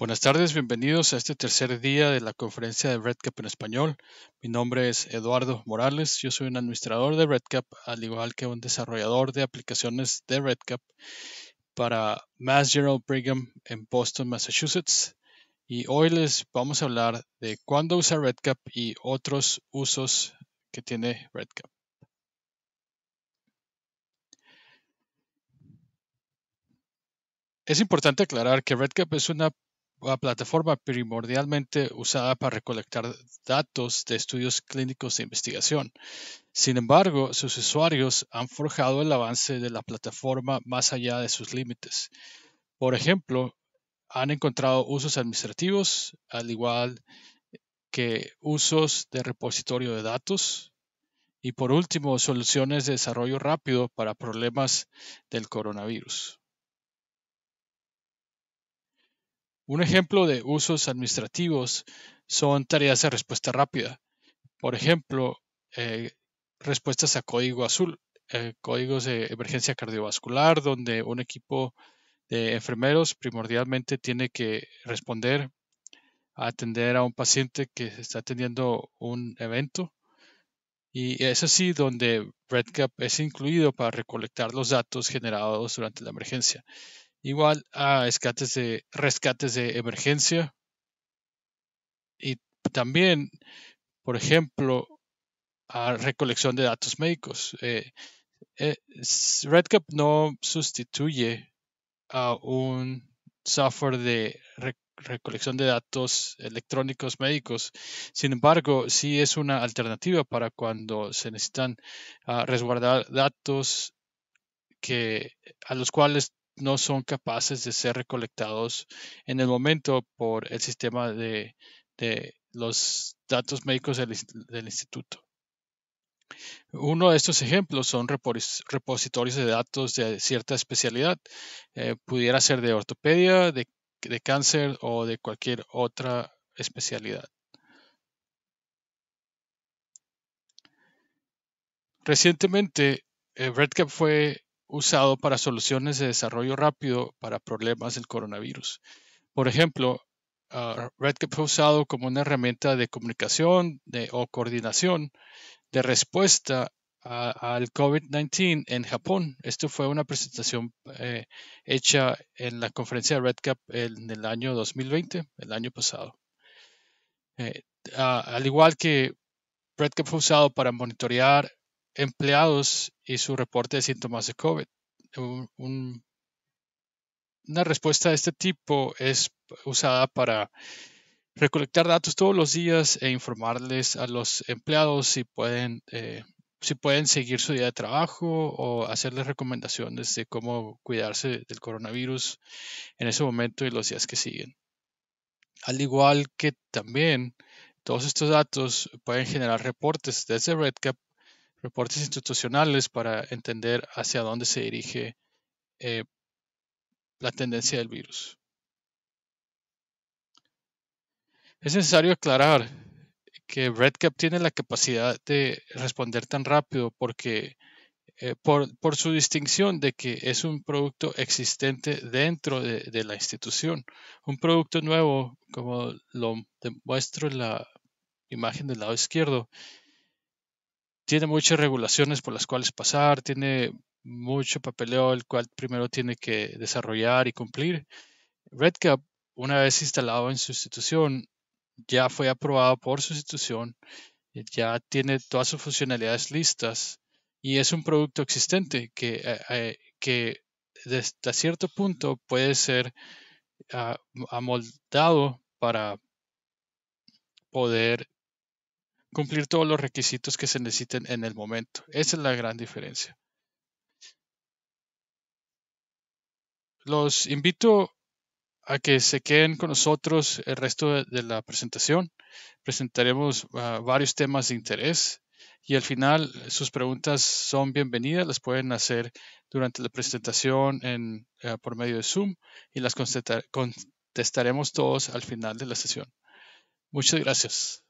Buenas tardes, bienvenidos a este tercer día de la conferencia de RedCap en español. Mi nombre es Eduardo Morales, yo soy un administrador de RedCap, al igual que un desarrollador de aplicaciones de RedCap para Mass General Brigham en Boston, Massachusetts. Y hoy les vamos a hablar de cuándo usar RedCap y otros usos que tiene RedCap. Es importante aclarar que RedCap es una una plataforma primordialmente usada para recolectar datos de estudios clínicos de investigación. Sin embargo, sus usuarios han forjado el avance de la plataforma más allá de sus límites. Por ejemplo, han encontrado usos administrativos, al igual que usos de repositorio de datos. Y por último, soluciones de desarrollo rápido para problemas del coronavirus. Un ejemplo de usos administrativos son tareas de respuesta rápida. Por ejemplo, eh, respuestas a código azul, eh, códigos de emergencia cardiovascular, donde un equipo de enfermeros primordialmente tiene que responder a atender a un paciente que está teniendo un evento. Y es así donde RedCap es incluido para recolectar los datos generados durante la emergencia igual a rescates de, rescates de emergencia. Y también, por ejemplo, a recolección de datos médicos. Eh, eh, RedCap no sustituye a un software de recolección de datos electrónicos médicos. Sin embargo, sí es una alternativa para cuando se necesitan ah, resguardar datos que, a los cuales no son capaces de ser recolectados en el momento por el sistema de, los datos médicos del, instituto. Uno de estos ejemplos son repositorios de datos de cierta especialidad. Eh, pudiera ser de ortopedia, de cáncer o de cualquier otra especialidad. Recientemente, eh, RedCap fue usado para soluciones de desarrollo rápido para problemas del coronavirus. Por ejemplo, ah, RedCap fue usado como una herramienta de comunicación o coordinación de respuesta al COVID-19 en Japón. Esto fue una presentación eh, hecha en la conferencia de RedCap en el año 2020, el año pasado. Eh, ah, al igual que RedCap fue usado para monitorear empleados y su reporte de síntomas de COVID. una respuesta de este tipo es usada para recolectar datos todos los días e informarles a los empleados si pueden, eh, si pueden seguir su día de trabajo o hacerles recomendaciones de cómo cuidarse del coronavirus en ese momento y los días que siguen. Al igual que también todos estos datos pueden generar reportes desde RedCap reportes institucionales para entender hacia dónde se dirige eh, la tendencia del virus. Es necesario aclarar que RedCap tiene la capacidad de responder tan rápido porque eh, por, su distinción de que es un producto existente dentro de, de la institución. Un producto nuevo, como lo demuestro en la imagen del lado izquierdo, tiene muchas regulaciones por las cuales pasar, tiene mucho papeleo el cual primero tiene que desarrollar y cumplir. RedCap, una vez instalado en su institución, ya fue aprobado por su institución, eh, ya tiene todas sus funcionalidades listas y es un producto existente que, desde eh, eh, hasta cierto punto puede ser ah, amoldado para poder cumplir todos los requisitos que se necesiten en el momento. Esa es la gran diferencia. Los invito a que se queden con nosotros el resto de, la presentación. Presentaremos ah, varios temas de interés y al final sus preguntas son bienvenidas, las pueden hacer durante la presentación eh, por medio de Zoom y las contestaremos todos al final de la sesión. Muchas gracias.